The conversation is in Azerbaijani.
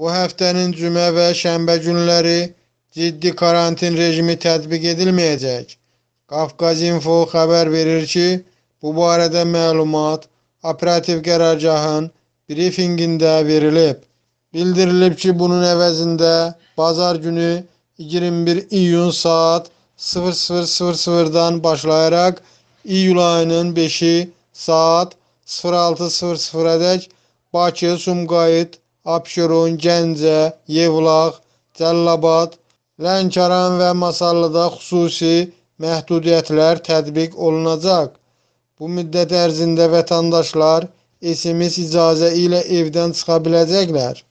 Bu həftənin cümə və şənbə günləri ciddi karantin rejimi tətbiq edilməyəcək. Qafqazinfo xəbər verir ki, bu barədə məlumat operativ qərargahın brifingində verilib. Bildirilib ki, bunun əvəzində bazar günü 21 iyun saat 00.00-dan başlayaraq iyul ayının 5-i saat 06.00-ədək Bakı, Sumqayıt, Abşeron, Gəncə, Yevlax, Cəlilabad, Lənkəran və Masallıda xüsusi məhdudiyyətlər tətbiq olunacaq. Bu müddət ərzində vətəndaşlar SMS icazə ilə evdən çıxa biləcəklər.